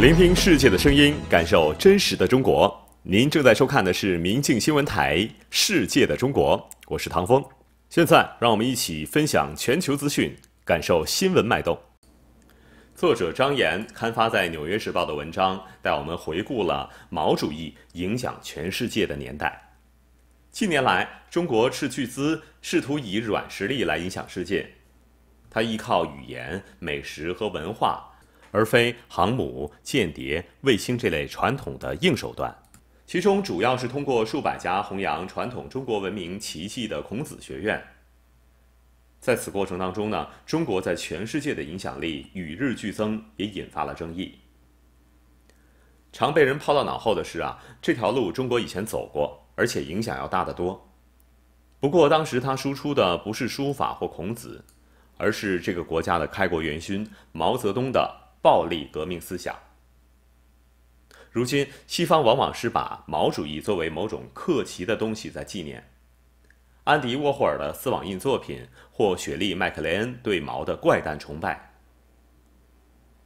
聆听世界的声音，感受真实的中国。您正在收看的是《明镜新闻台·世界的中国》，我是唐峰。现在，让我们一起分享全球资讯，感受新闻脉动。作者张岩刊发在《纽约时报》的文章，带我们回顾了毛主义影响全世界的年代。近年来，中国斥巨资试图以软实力来影响世界，它依靠语言、美食和文化。而非航母、间谍、卫星这类传统的硬手段，其中主要是通过数百家弘扬传统中国文明奇迹的孔子学院。在此过程当中呢，中国在全世界的影响力与日俱增，也引发了争议。常被人抛到脑后的是啊，这条路中国以前走过，而且影响要大得多。不过当时他输出的不是书法或孔子，而是这个国家的开国元勋毛泽东的。暴力革命思想。如今，西方往往是把毛主义作为某种客奇的东西在纪念，安迪沃霍尔的丝网印作品或雪莉麦克雷恩对毛的怪诞崇拜。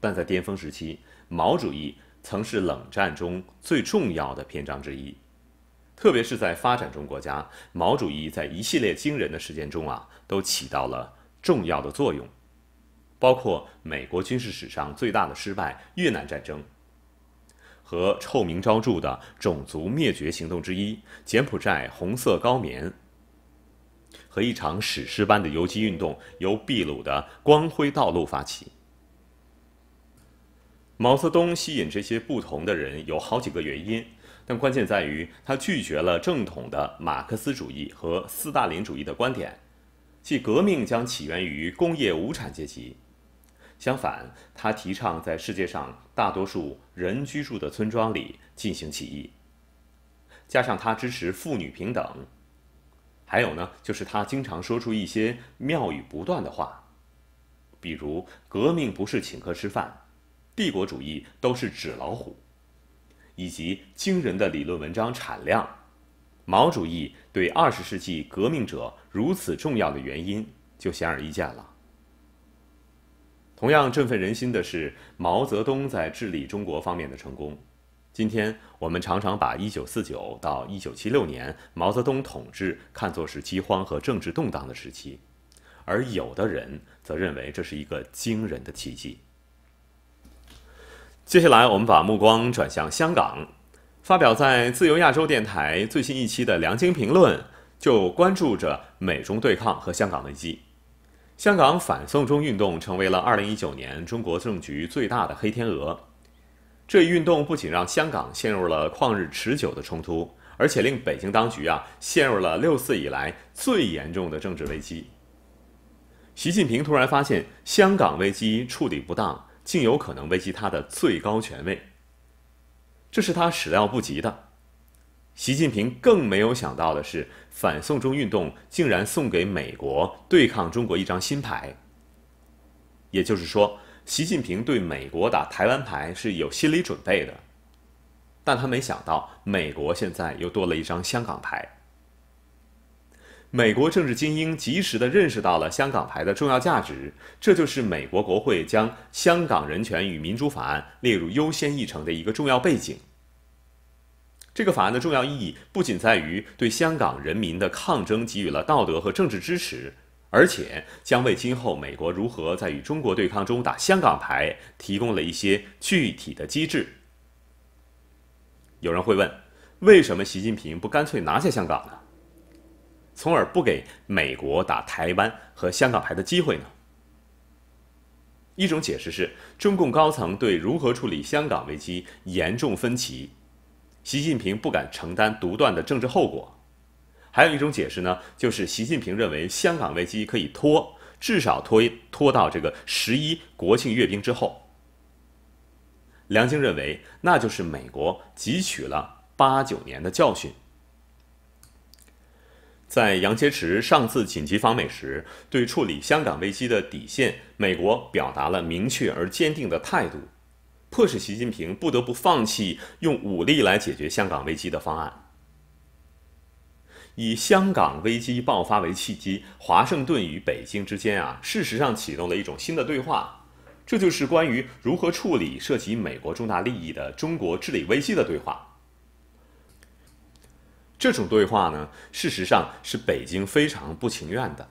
但在巅峰时期，毛主义曾是冷战中最重要的篇章之一，特别是在发展中国家，毛主义在一系列惊人的事件中啊，都起到了重要的作用。包括美国军事史上最大的失败——越南战争，和臭名昭著的种族灭绝行动之一——柬埔寨红色高棉，和一场史诗般的游击运动，由秘鲁的光辉道路发起。毛泽东吸引这些不同的人有好几个原因，但关键在于他拒绝了正统的马克思主义和斯大林主义的观点，即革命将起源于工业无产阶级。相反，他提倡在世界上大多数人居住的村庄里进行起义。加上他支持妇女平等，还有呢，就是他经常说出一些妙语不断的话，比如“革命不是请客吃饭”，“帝国主义都是纸老虎”，以及惊人的理论文章产量。毛主义对二十世纪革命者如此重要的原因就显而易见了。同样振奋人心的是毛泽东在治理中国方面的成功。今天我们常常把1949到1976年毛泽东统治看作是饥荒和政治动荡的时期，而有的人则认为这是一个惊人的奇迹。接下来，我们把目光转向香港，发表在自由亚洲电台最新一期的梁晶评论就关注着美中对抗和香港危机。香港反送中运动成为了二零一九年中国政局最大的黑天鹅。这一运动不仅让香港陷入了旷日持久的冲突，而且令北京当局啊陷入了六四以来最严重的政治危机。习近平突然发现，香港危机处理不当，竟有可能危及他的最高权威，这是他始料不及的。习近平更没有想到的是，反送中运动竟然送给美国对抗中国一张新牌。也就是说，习近平对美国打台湾牌是有心理准备的，但他没想到美国现在又多了一张香港牌。美国政治精英及时地认识到了香港牌的重要价值，这就是美国国会将《香港人权与民主法案》列入优先议程的一个重要背景。这个法案的重要意义不仅在于对香港人民的抗争给予了道德和政治支持，而且将为今后美国如何在与中国对抗中打香港牌提供了一些具体的机制。有人会问，为什么习近平不干脆拿下香港呢？从而不给美国打台湾和香港牌的机会呢？一种解释是，中共高层对如何处理香港危机严重分歧。习近平不敢承担独断的政治后果，还有一种解释呢，就是习近平认为香港危机可以拖，至少拖拖到这个十一国庆阅兵之后。梁晶认为，那就是美国汲取了八九年的教训，在杨洁篪上次紧急访美时，对处理香港危机的底线，美国表达了明确而坚定的态度。迫使习近平不得不放弃用武力来解决香港危机的方案。以香港危机爆发为契机，华盛顿与北京之间啊，事实上启动了一种新的对话，这就是关于如何处理涉及美国重大利益的中国治理危机的对话。这种对话呢，事实上是北京非常不情愿的，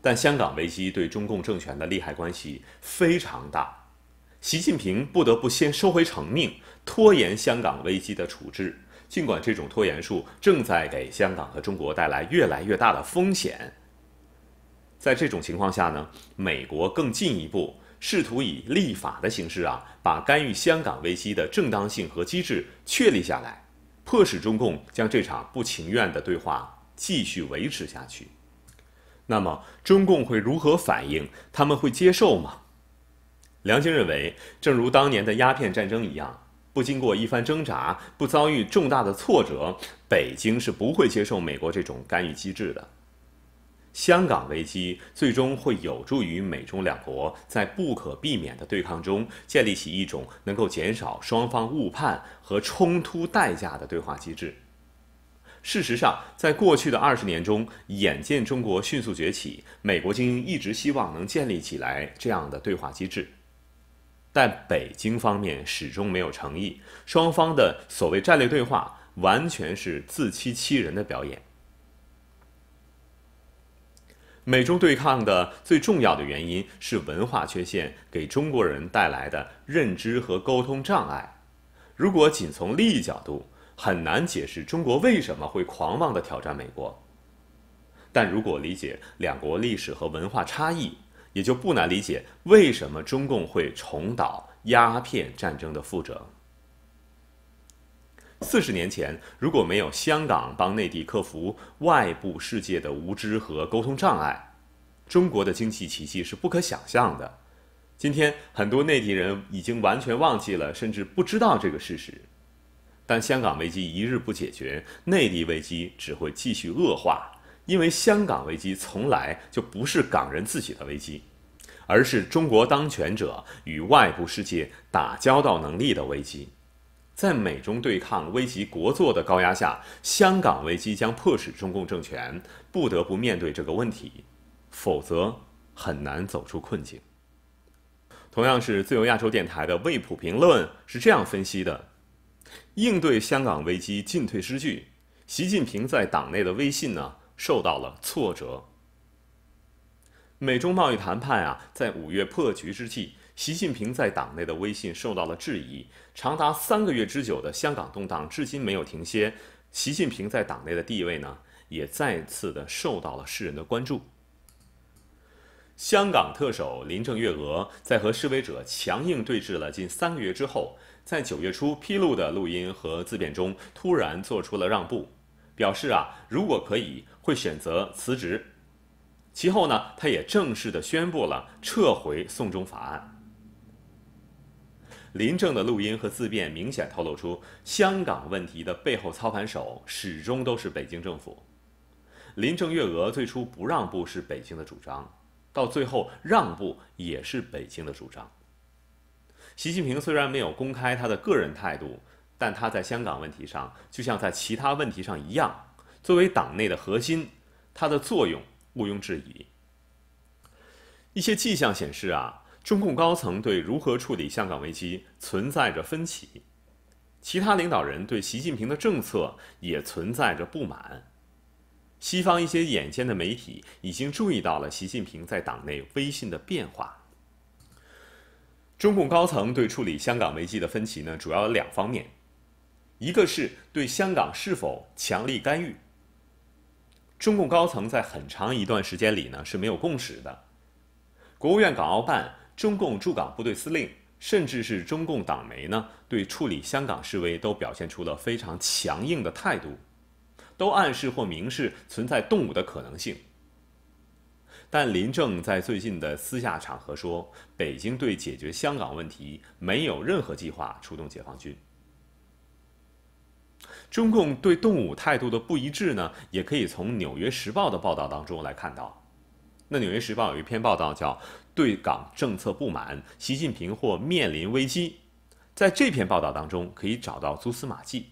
但香港危机对中共政权的利害关系非常大。习近平不得不先收回成命，拖延香港危机的处置。尽管这种拖延术正在给香港和中国带来越来越大的风险。在这种情况下呢，美国更进一步试图以立法的形式啊，把干预香港危机的正当性和机制确立下来，迫使中共将这场不情愿的对话继续维持下去。那么，中共会如何反应？他们会接受吗？梁晶认为，正如当年的鸦片战争一样，不经过一番挣扎，不遭遇重大的挫折，北京是不会接受美国这种干预机制的。香港危机最终会有助于美中两国在不可避免的对抗中建立起一种能够减少双方误判和冲突代价的对话机制。事实上，在过去的二十年中，眼见中国迅速崛起，美国精英一直希望能建立起来这样的对话机制。但北京方面始终没有诚意，双方的所谓战略对话完全是自欺欺人的表演。美中对抗的最重要的原因是文化缺陷给中国人带来的认知和沟通障碍。如果仅从利益角度，很难解释中国为什么会狂妄地挑战美国。但如果理解两国历史和文化差异，也就不难理解为什么中共会重蹈鸦片战争的覆辙。四十年前，如果没有香港帮内地克服外部世界的无知和沟通障碍，中国的经济奇迹是不可想象的。今天，很多内地人已经完全忘记了，甚至不知道这个事实。但香港危机一日不解决，内地危机只会继续恶化。因为香港危机从来就不是港人自己的危机，而是中国当权者与外部世界打交道能力的危机。在美中对抗危及国作的高压下，香港危机将迫使中共政权不得不面对这个问题，否则很难走出困境。同样是自由亚洲电台的魏普评论是这样分析的：应对香港危机进退失据，习近平在党内的威信呢？受到了挫折。美中贸易谈判啊，在五月破局之际，习近平在党内的威信受到了质疑。长达三个月之久的香港动荡至今没有停歇，习近平在党内的地位呢，也再次的受到了世人的关注。香港特首林郑月娥在和示威者强硬对峙了近三个月之后，在九月初披露的录音和自辩中，突然做出了让步。表示啊，如果可以，会选择辞职。其后呢，他也正式的宣布了撤回送中法案。林郑的录音和自辩明显透露出，香港问题的背后操盘手始终都是北京政府。林郑月娥最初不让步是北京的主张，到最后让步也是北京的主张。习近平虽然没有公开他的个人态度。但他在香港问题上，就像在其他问题上一样，作为党内的核心，他的作用毋庸置疑。一些迹象显示啊，中共高层对如何处理香港危机存在着分歧，其他领导人对习近平的政策也存在着不满。西方一些眼尖的媒体已经注意到了习近平在党内威信的变化。中共高层对处理香港危机的分歧呢，主要有两方面。一个是对香港是否强力干预，中共高层在很长一段时间里呢是没有共识的。国务院港澳办、中共驻港部队司令，甚至是中共党媒呢，对处理香港示威都表现出了非常强硬的态度，都暗示或明示存在动武的可能性。但林郑在最近的私下场合说，北京对解决香港问题没有任何计划出动解放军。中共对动武态度的不一致呢，也可以从《纽约时报》的报道当中来看到。那《纽约时报》有一篇报道叫《对港政策不满，习近平或面临危机》。在这篇报道当中，可以找到蛛丝马迹。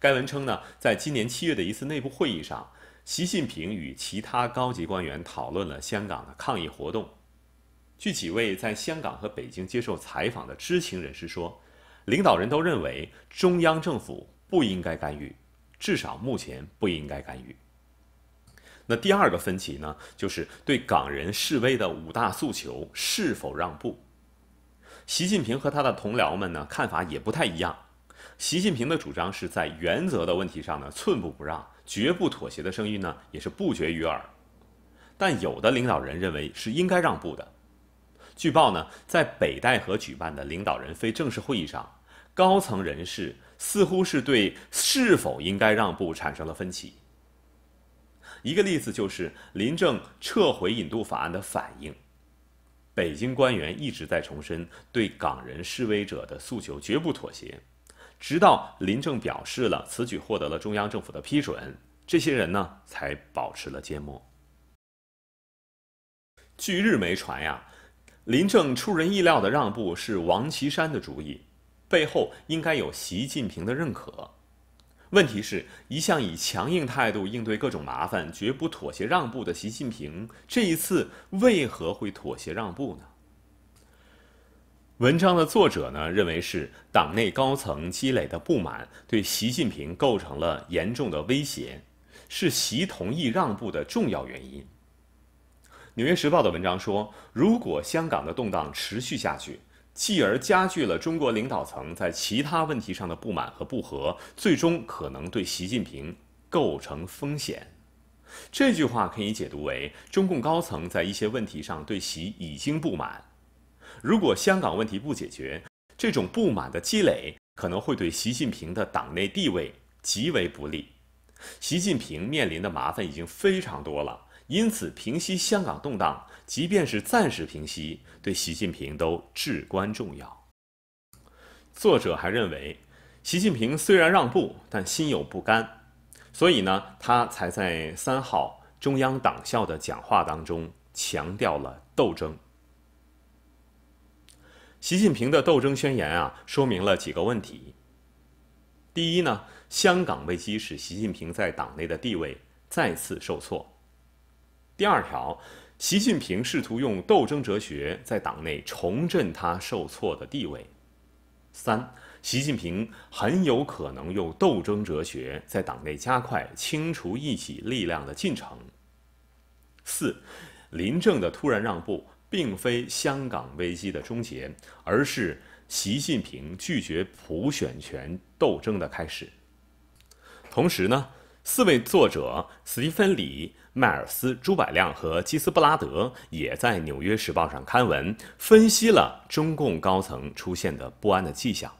该文称呢，在今年七月的一次内部会议上，习近平与其他高级官员讨论了香港的抗议活动。据几位在香港和北京接受采访的知情人士说。领导人都认为中央政府不应该干预，至少目前不应该干预。那第二个分歧呢，就是对港人示威的五大诉求是否让步。习近平和他的同僚们呢，看法也不太一样。习近平的主张是在原则的问题上呢，寸步不让，绝不妥协的声音呢，也是不绝于耳。但有的领导人认为是应该让步的。据报呢，在北戴河举办的领导人非正式会议上。高层人士似乎是对是否应该让步产生了分歧。一个例子就是林郑撤回引渡法案的反应，北京官员一直在重申对港人示威者的诉求绝不妥协，直到林郑表示了此举获得了中央政府的批准，这些人呢才保持了缄默。据日媒传呀，林正出人意料的让步是王岐山的主意。背后应该有习近平的认可。问题是，一向以强硬态度应对各种麻烦、绝不妥协让步的习近平，这一次为何会妥协让步呢？文章的作者呢认为是党内高层积累的不满对习近平构成了严重的威胁，是习同意让步的重要原因。《纽约时报》的文章说，如果香港的动荡持续下去，继而加剧了中国领导层在其他问题上的不满和不和，最终可能对习近平构成风险。这句话可以解读为，中共高层在一些问题上对习已经不满。如果香港问题不解决，这种不满的积累可能会对习近平的党内地位极为不利。习近平面临的麻烦已经非常多了，因此平息香港动荡。即便是暂时平息，对习近平都至关重要。作者还认为，习近平虽然让步，但心有不甘，所以呢，他才在三号中央党校的讲话当中强调了斗争。习近平的斗争宣言啊，说明了几个问题。第一呢，香港危机使习近平在党内的地位再次受挫。第二条。习近平试图用斗争哲学在党内重振他受挫的地位。三，习近平很有可能用斗争哲学在党内加快清除异己力量的进程。四，林郑的突然让步并非香港危机的终结，而是习近平拒绝普选权斗争的开始。同时呢？四位作者斯蒂芬·李、迈尔斯、朱百亮和基斯·布拉德也在《纽约时报》上刊文，分析了中共高层出现的不安的迹象。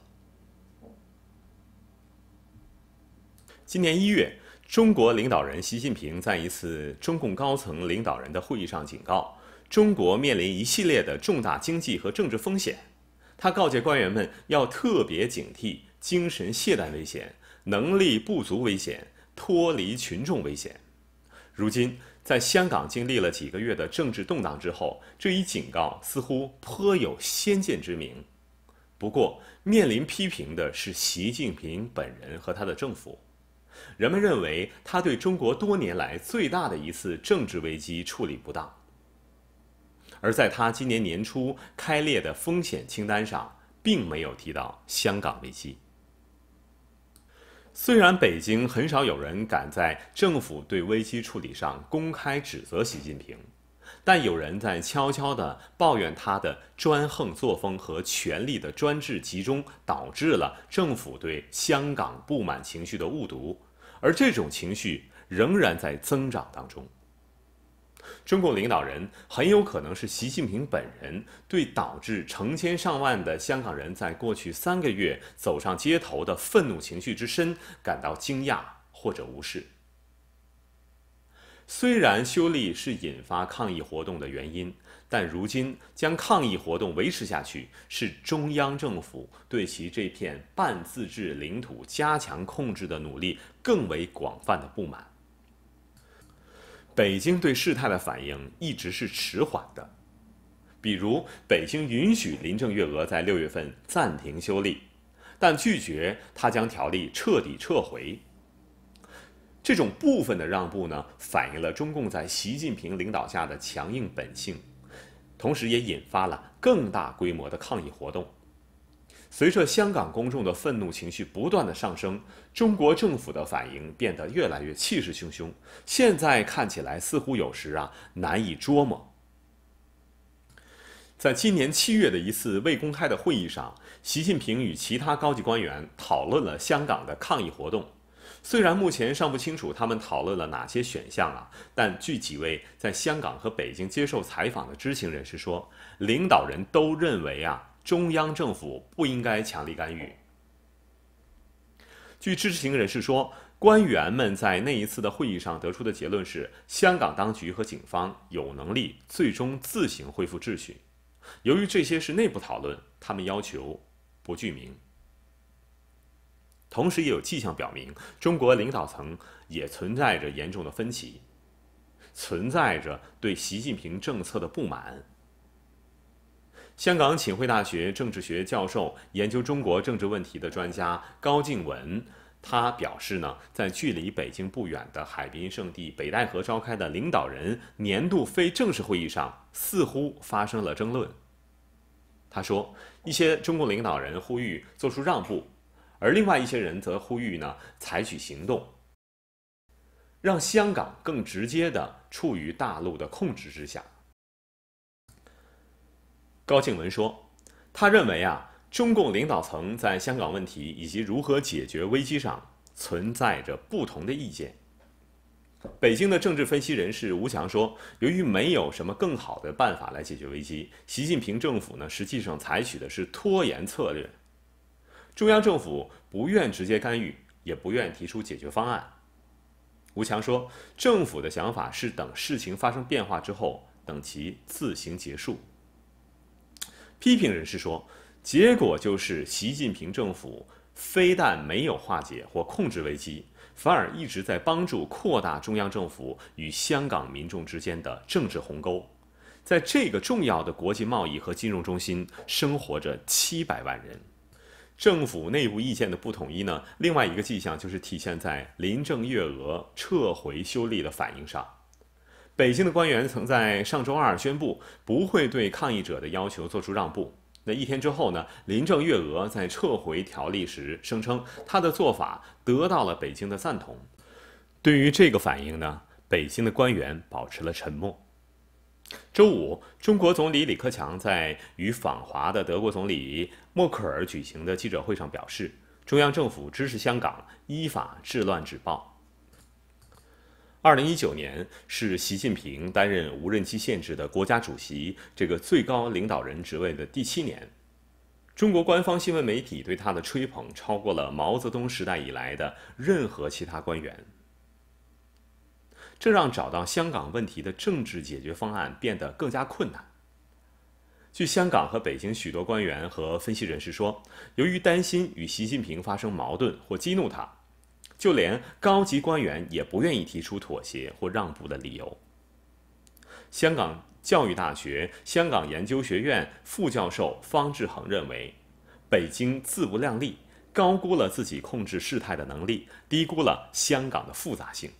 今年一月，中国领导人习近平在一次中共高层领导人的会议上警告，中国面临一系列的重大经济和政治风险。他告诫官员们要特别警惕精神懈怠危险、能力不足危险。脱离群众危险。如今，在香港经历了几个月的政治动荡之后，这一警告似乎颇有先见之明。不过，面临批评的是习近平本人和他的政府。人们认为他对中国多年来最大的一次政治危机处理不当。而在他今年年初开列的风险清单上，并没有提到香港危机。虽然北京很少有人敢在政府对危机处理上公开指责习近平，但有人在悄悄地抱怨他的专横作风和权力的专制集中，导致了政府对香港不满情绪的误读，而这种情绪仍然在增长当中。中共领导人很有可能是习近平本人，对导致成千上万的香港人在过去三个月走上街头的愤怒情绪之深感到惊讶或者无视。虽然修例是引发抗议活动的原因，但如今将抗议活动维持下去，是中央政府对其这片半自治领土加强控制的努力更为广泛的不满。北京对事态的反应一直是迟缓的，比如北京允许林郑月娥在六月份暂停修例，但拒绝她将条例彻底撤回。这种部分的让步呢，反映了中共在习近平领导下的强硬本性，同时也引发了更大规模的抗议活动。随着香港公众的愤怒情绪不断的上升，中国政府的反应变得越来越气势汹汹。现在看起来似乎有时啊难以捉摸。在今年七月的一次未公开的会议上，习近平与其他高级官员讨论了香港的抗议活动。虽然目前尚不清楚他们讨论了哪些选项啊，但据几位在香港和北京接受采访的知情人士说，领导人都认为啊。中央政府不应该强力干预。据知情人士说，官员们在那一次的会议上得出的结论是，香港当局和警方有能力最终自行恢复秩序。由于这些是内部讨论，他们要求不具名。同时，也有迹象表明，中国领导层也存在着严重的分歧，存在着对习近平政策的不满。香港浸会大学政治学教授、研究中国政治问题的专家高敬文，他表示呢，在距离北京不远的海滨圣地北戴河召开的领导人年度非正式会议上，似乎发生了争论。他说，一些中共领导人呼吁做出让步，而另外一些人则呼吁呢采取行动，让香港更直接的处于大陆的控制之下。高敬文说：“他认为啊，中共领导层在香港问题以及如何解决危机上存在着不同的意见。”北京的政治分析人士吴强说：“由于没有什么更好的办法来解决危机，习近平政府呢实际上采取的是拖延策略。中央政府不愿直接干预，也不愿提出解决方案。”吴强说：“政府的想法是等事情发生变化之后，等其自行结束。”批评人士说，结果就是习近平政府非但没有化解或控制危机，反而一直在帮助扩大中央政府与香港民众之间的政治鸿沟。在这个重要的国际贸易和金融中心，生活着七百万人。政府内部意见的不统一呢？另外一个迹象就是体现在林郑月娥撤回修例的反应上。北京的官员曾在上周二宣布不会对抗议者的要求做出让步。那一天之后呢？林郑月娥在撤回条例时声称，她的做法得到了北京的赞同。对于这个反应呢，北京的官员保持了沉默。周五，中国总理李克强在与访华的德国总理默克尔举行的记者会上表示，中央政府支持香港依法治乱止暴。二零一九年是习近平担任无任期限制的国家主席这个最高领导人职位的第七年，中国官方新闻媒体对他的吹捧超过了毛泽东时代以来的任何其他官员，这让找到香港问题的政治解决方案变得更加困难。据香港和北京许多官员和分析人士说，由于担心与习近平发生矛盾或激怒他。就连高级官员也不愿意提出妥协或让步的理由。香港教育大学香港研究学院副教授方志恒认为，北京自不量力，高估了自己控制事态的能力，低估了香港的复杂性。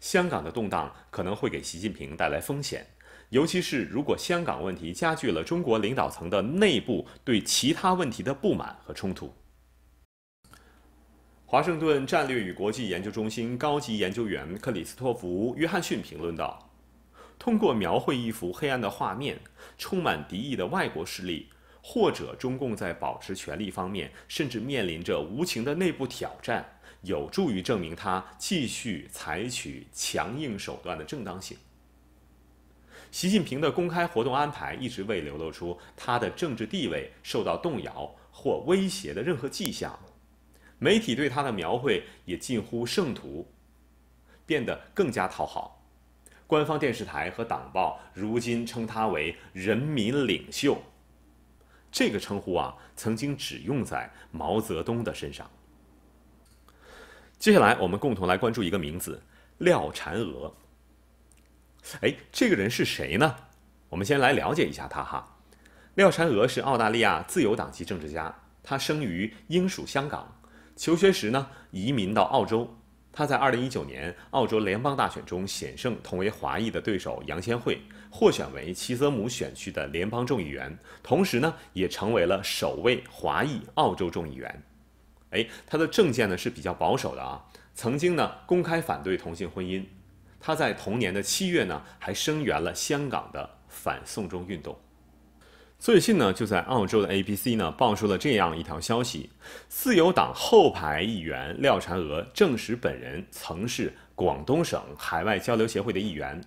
香港的动荡可能会给习近平带来风险，尤其是如果香港问题加剧了中国领导层的内部对其他问题的不满和冲突。华盛顿战略与国际研究中心高级研究员克里斯托弗·约翰逊评论道：“通过描绘一幅黑暗的画面，充满敌意的外国势力，或者中共在保持权力方面甚至面临着无情的内部挑战，有助于证明他继续采取强硬手段的正当性。”习近平的公开活动安排一直未流露出他的政治地位受到动摇或威胁的任何迹象。媒体对他的描绘也近乎圣徒，变得更加讨好。官方电视台和党报如今称他为“人民领袖”，这个称呼啊，曾经只用在毛泽东的身上。接下来，我们共同来关注一个名字——廖婵娥。哎，这个人是谁呢？我们先来了解一下他哈。廖婵娥是澳大利亚自由党籍政治家，他生于英属香港。求学时呢，移民到澳洲。他在2019年澳洲联邦大选中险胜同为华裔的对手杨千惠，获选为齐泽姆选区的联邦众议员，同时呢，也成为了首位华裔澳洲众议员。哎，他的政见呢是比较保守的啊，曾经呢公开反对同性婚姻。他在同年的七月呢，还声援了香港的反送中运动。最近呢，就在澳洲的 APC 呢，曝出了这样一条消息：自由党后排议员廖婵娥证实本人曾是广东省海外交流协会的一员，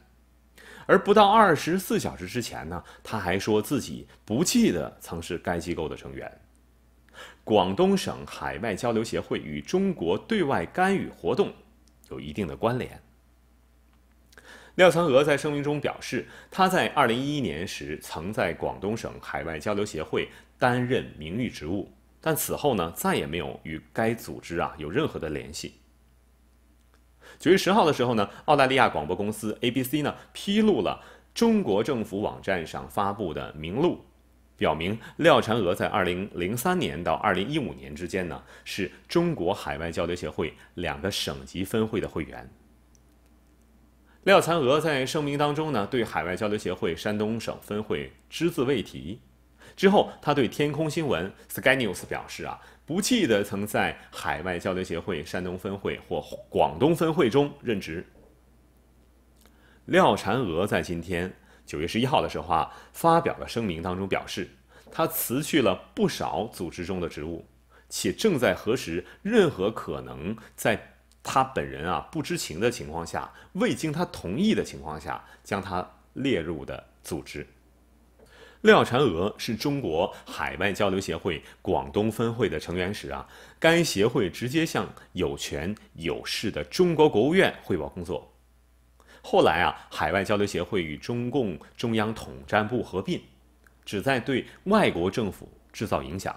而不到二十四小时之前呢，他还说自己不记得曾是该机构的成员。广东省海外交流协会与中国对外干预活动有一定的关联。廖嫦娥在声明中表示，她在二零一一年时曾在广东省海外交流协会担任名誉职务，但此后呢再也没有与该组织啊有任何的联系。九月十号的时候呢，澳大利亚广播公司 ABC 呢披露了中国政府网站上发布的名录，表明廖嫦娥在二零零三年到二零一五年之间呢是中国海外交流协会两个省级分会的会员。廖蟾娥在声明当中呢，对海外交流协会山东省分会只字未提。之后，他对天空新闻 （Sky News） 表示：“啊，不记得曾在海外交流协会山东分会或广东分会中任职。”廖蟾娥在今天九月十一号的时候啊，发表了声明当中表示，他辞去了不少组织中的职务，且正在核实任何可能在。他本人啊不知情的情况下，未经他同意的情况下，将他列入的组织。廖婵娥是中国海外交流协会广东分会的成员时啊，该协会直接向有权有势的中国国务院汇报工作。后来啊，海外交流协会与中共中央统战部合并，旨在对外国政府制造影响。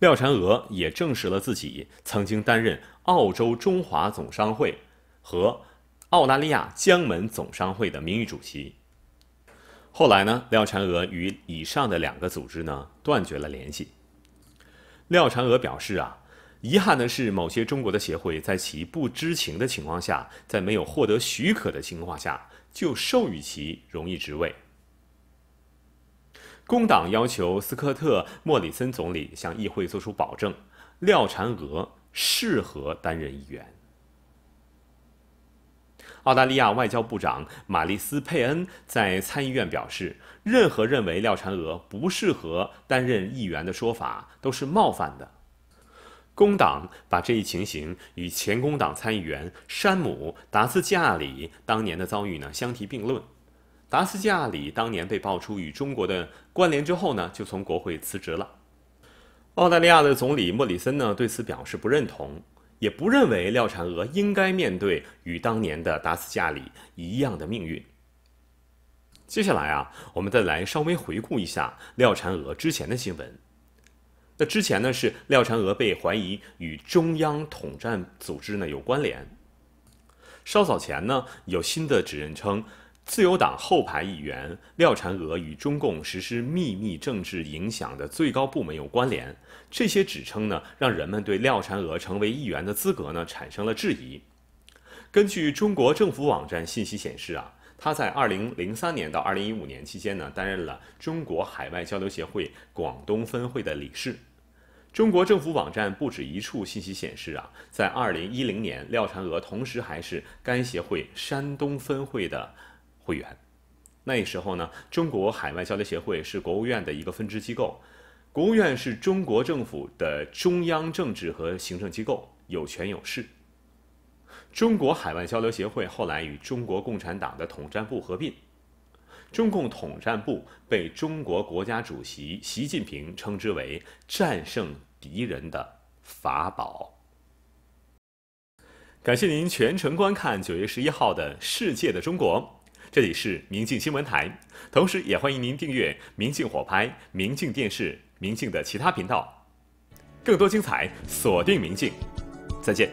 廖蟾娥也证实了自己曾经担任澳洲中华总商会和澳大利亚江门总商会的名誉主席。后来呢，廖蟾娥与以上的两个组织呢断绝了联系。廖蟾娥表示啊，遗憾的是某些中国的协会在其不知情的情况下，在没有获得许可的情况下就授予其荣誉职位。工党要求斯科特·莫里森总理向议会作出保证，廖婵娥适合担任议员。澳大利亚外交部长玛丽斯·佩恩在参议院表示：“任何认为廖婵娥不适合担任议员的说法都是冒犯的。”工党把这一情形与前工党参议员山姆·达斯加里当年的遭遇呢相提并论。达斯加里当年被爆出与中国的关联之后呢，就从国会辞职了。澳大利亚的总理莫里森呢对此表示不认同，也不认为廖产娥应该面对与当年的达斯加里一样的命运。接下来啊，我们再来稍微回顾一下廖产娥之前的新闻。那之前呢是廖产娥被怀疑与中央统战组织呢有关联。稍早前呢有新的指认称。自由党后排议员廖婵娥与中共实施秘密政治影响的最高部门有关联，这些指称呢，让人们对廖婵娥成为议员的资格呢产生了质疑。根据中国政府网站信息显示啊，他在2003年到2015年期间呢，担任了中国海外交流协会广东分会的理事。中国政府网站不止一处信息显示啊，在2010年，廖婵娥同时还是该协会山东分会的。会员，那时候呢，中国海外交流协会是国务院的一个分支机构，国务院是中国政府的中央政治和行政机构，有权有势。中国海外交流协会后来与中国共产党的统战部合并，中共统战部被中国国家主席习近平称之为战胜敌人的法宝。感谢您全程观看九月十一号的《世界的中国》。这里是明镜新闻台，同时也欢迎您订阅明镜火拍、明镜电视、明镜的其他频道。更多精彩，锁定明镜。再见。